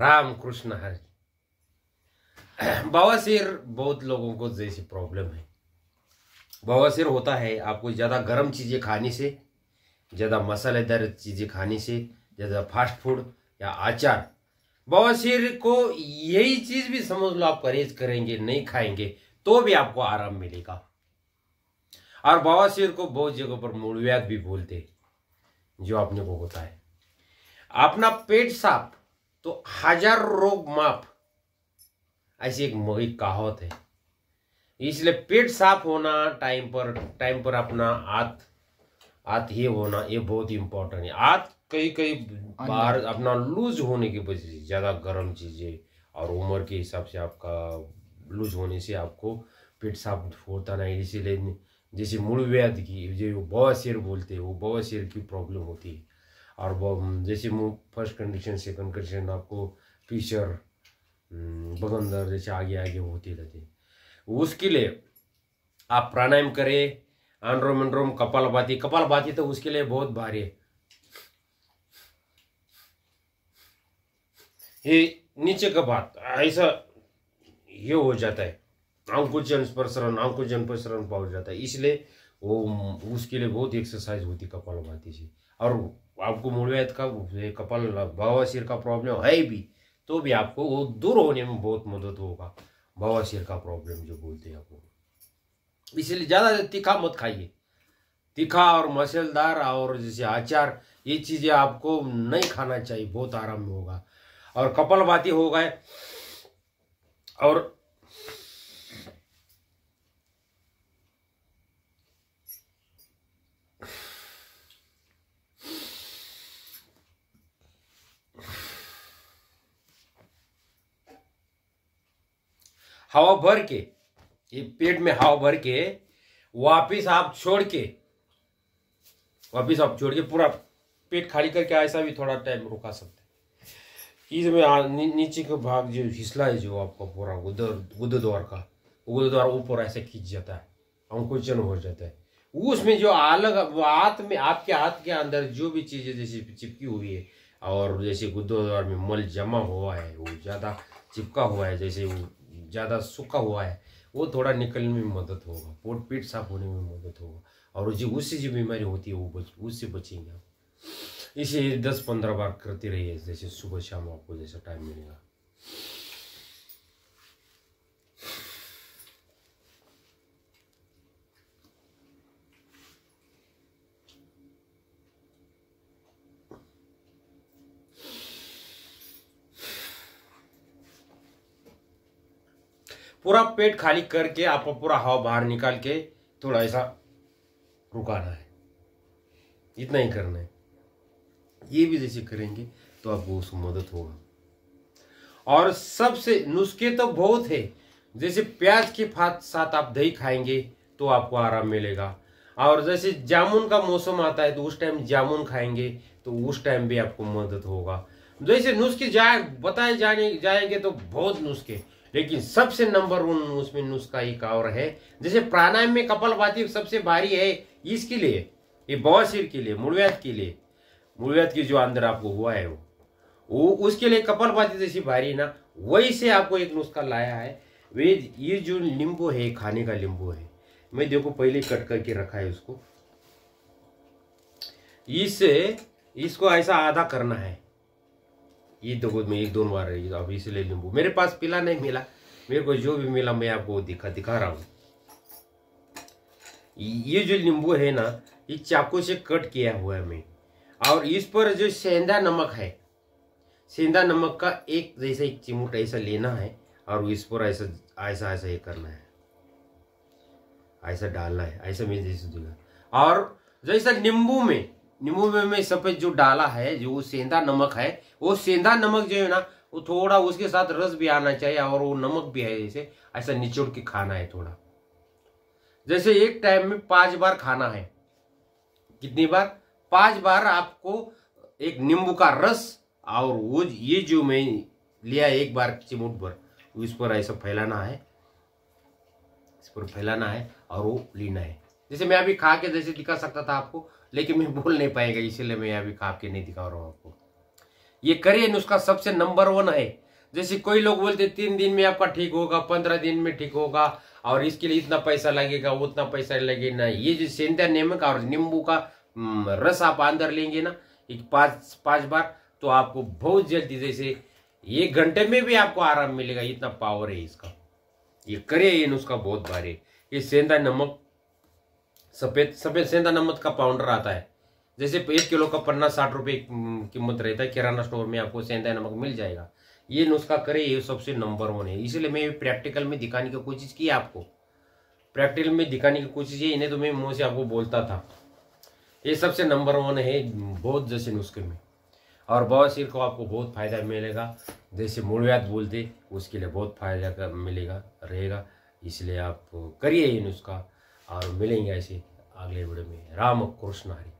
राम कृष्ण हरि बवासीर बहुत लोगों को जैसी प्रॉब्लम है बवासीर होता है आपको ज़्यादा गर्म चीज़ें खाने से ज़्यादा मसालेदार चीज़ें खाने से ज़्यादा फास्ट फूड या आचार बवासीर को यही चीज़ भी समझ लो आप परहेज करेंगे नहीं खाएंगे तो भी आपको आराम मिलेगा और बवासीर को बहुत जगह पर मूड़व्याग भी बोलते जो आपने को होता है अपना पेट साफ तो हजार रोग माफ ऐसी एक मोहित कहावत है इसलिए पेट साफ होना टाइम पर टाइम पर अपना हाथ हाथ ये होना ये बहुत इंपॉर्टेंट है आत कई कई बार अपना लूज होने की वजह से ज़्यादा गर्म चीज़ें और उम्र के हिसाब से आपका लूज होने से आपको पेट साफ होता नहीं इसीलिए जैसे मूल व्याध की जो बवासीर बोलते हैं वो बवासीर की प्रॉब्लम होती है और हम्म, जैसे मुँह फर्स्ट कंडीशन सेकंड कंडीशन आपको फीचर हम्म, बगंदर जैसे आगे आगे होते रहते उसके लिए आप प्राणायाम करें आंड्रोम एंड्रोम कपाल अनुरोम कपाल कपालभाती तो उसके लिए बहुत भारी है ये नीचे का बात ऐसा ये हो जाता है अंकुचन प्रसरण अंकुचन प्रसरण पाव जाता है इसलिए वो उसके लिए बहुत एक्सरसाइज होती कपाल भाती से और आपको मूलव्याध का कपाल बवासीर का प्रॉब्लम है भी तो भी आपको वो दूर होने में बहुत मदद होगा बवासीर का प्रॉब्लम जो बोलते हैं आपको इसलिए ज़्यादा तीखा मत खाइए तीखा और मसलदार और जैसे अचार ये चीज़ें आपको नहीं खाना चाहिए बहुत आराम में होगा और कपाल भाती हो गए और हवा भर के ये पेट में हवा भर के वापिस आप छोड़ के वापिस आप छोड़ के पूरा पेट खाली करके ऐसा भी थोड़ा टाइम रुका सकते इसमें नी, नीचे का भाग जो हिस्सा है जो आपका पूरा उधर उधर द्वार का उधर द्वार ऊपर ऐसे खींच जाता है अंकुचन हो जाता है उसमें जो अलग हाथ में आपके हाथ के अंदर जो भी चीज़ें जैसे चिपकी हुई है और जैसे द्वार में मल जमा हुआ है वो ज़्यादा चिपका हुआ है जैसे वो ज़्यादा सूखा हुआ है वो थोड़ा निकलने में मदद होगा पोट पीट साफ होने में मदद होगा और जो उससे जो बीमारी होती है वो बच उससे बचेंगे आप इसे दस पंद्रह बार करते रहिए जैसे सुबह शाम आपको जैसा टाइम मिलेगा पूरा पेट खाली करके आपको पूरा हवा बाहर निकाल के थोड़ा ऐसा रुकाना है इतना ही करना है ये भी जैसे करेंगे तो आपको उसको मदद होगा और सबसे नुस्खे तो बहुत है जैसे प्याज के साथ आप दही खाएंगे तो आपको आराम मिलेगा और जैसे जामुन का मौसम आता है तो उस टाइम जामुन खाएंगे तो उस टाइम भी आपको मदद होगा जैसे नुस्खे जाए बताए जाने जाएंगे तो बहुत नुस्खे लेकिन सबसे नंबर वन उसमें नुस्खा एक और है जैसे प्राणायाम में भाती सबसे भारी है इसके लिए ये बवासीर के लिए मूलव्याध के लिए मूलव्याध की जो अंदर आपको हुआ है वो वो उसके लिए भाती जैसी भारी ना वही से आपको एक नुस्खा लाया है वे ये जो नींबू है खाने का नींबू है मैं देखो पहले कट करके रखा है उसको इससे इसको ऐसा आधा करना है ये देखो मैं एक दोनों बार अब ले लूंगा मेरे पास पिला नहीं मिला मेरे को जो भी मिला मैं आपको दिखा दिखा रहा हूँ ये जो नींबू है ना ये चाकू से कट किया हुआ है मैं और इस पर जो सेंधा नमक है सेंधा नमक का एक जैसा एक चिमट ऐसा लेना है और इस पर ऐसा ऐसा ऐसा ये करना है ऐसा डालना है ऐसा मैं जैसे दूंगा और जैसा नींबू में नींबू में मैं सफेद जो डाला है जो सेंधा नमक है वो सेंधा नमक जो है ना वो थोड़ा उसके साथ रस भी आना चाहिए और वो नमक भी है जैसे ऐसा निचोड़ के खाना है थोड़ा जैसे एक टाइम में पांच बार खाना है कितनी बार पांच बार आपको एक नींबू का रस और वो ये जो मैं लिया एक बार चिमुट भर उस पर ऐसा फैलाना है इस पर फैलाना है और वो लेना है जैसे मैं अभी खा के जैसे दिखा सकता था आपको लेकिन मैं बोल नहीं पाएगा इसीलिए मैं अभी खा के नहीं दिखा रहा हूँ आपको ये करिए नुस्खा सबसे नंबर वन है जैसे कोई लोग बोलते तीन दिन में आपका ठीक होगा पंद्रह दिन में ठीक होगा और इसके लिए इतना पैसा लगेगा उतना पैसा लगेगा ये जो सेंधा नमक और नींबू का हम्म, रस आप अंदर लेंगे ना एक पाँच पाँच बार तो आपको बहुत जल्दी जैसे एक घंटे में भी आपको आराम मिलेगा इतना पावर है इसका ये करिए ये नुस्खा बहुत भारी ये सेंधा नमक सफ़ेद सफ़ेद सेंधा नमक का पाउडर आता है जैसे एक किलो का पन्ना साठ रुपये कीमत रहता है किराना स्टोर में आपको सेंधा नमक मिल जाएगा ये नुस्खा करे ये सबसे नंबर वन है इसलिए मैं प्रैक्टिकल में दिखाने की कोशिश की आपको प्रैक्टिकल में दिखाने की कोशिश ये इन्हें तो मैं मुँह से आपको बोलता था ये सबसे नंबर वन है बहुत जैसे नुस्खे में और बवासीर को आपको बहुत फ़ायदा मिलेगा जैसे मूलव्याद बोलते उसके लिए बहुत फ़ायदा मिलेगा रहेगा इसलिए आप करिए ये नुस्खा और मिलेंगे ऐसे अगले वीडियो में राम कृष्ण हरी